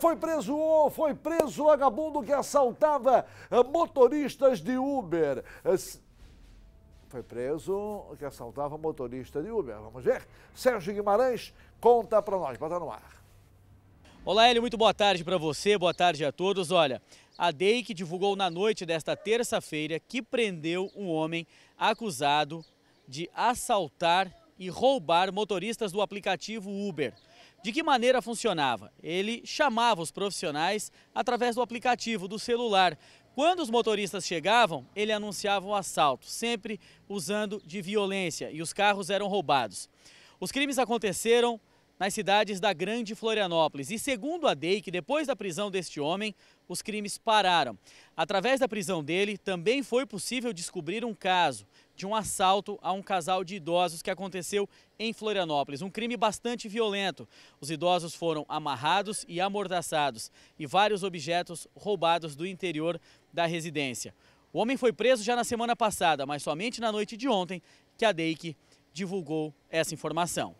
Foi preso, foi preso o vagabundo que assaltava eh, motoristas de Uber. Eh, foi preso que assaltava motorista de Uber. Vamos ver? Sérgio Guimarães conta para nós. Bota no ar. Olá, Hélio. Muito boa tarde para você. Boa tarde a todos. Olha, a DEIC divulgou na noite desta terça-feira que prendeu um homem acusado de assaltar e roubar motoristas do aplicativo Uber. De que maneira funcionava? Ele chamava os profissionais através do aplicativo do celular. Quando os motoristas chegavam, ele anunciava o um assalto, sempre usando de violência, e os carros eram roubados. Os crimes aconteceram nas cidades da Grande Florianópolis. E segundo a Deic depois da prisão deste homem, os crimes pararam. Através da prisão dele, também foi possível descobrir um caso de um assalto a um casal de idosos que aconteceu em Florianópolis. Um crime bastante violento. Os idosos foram amarrados e amordaçados e vários objetos roubados do interior da residência. O homem foi preso já na semana passada, mas somente na noite de ontem que a DEIC divulgou essa informação.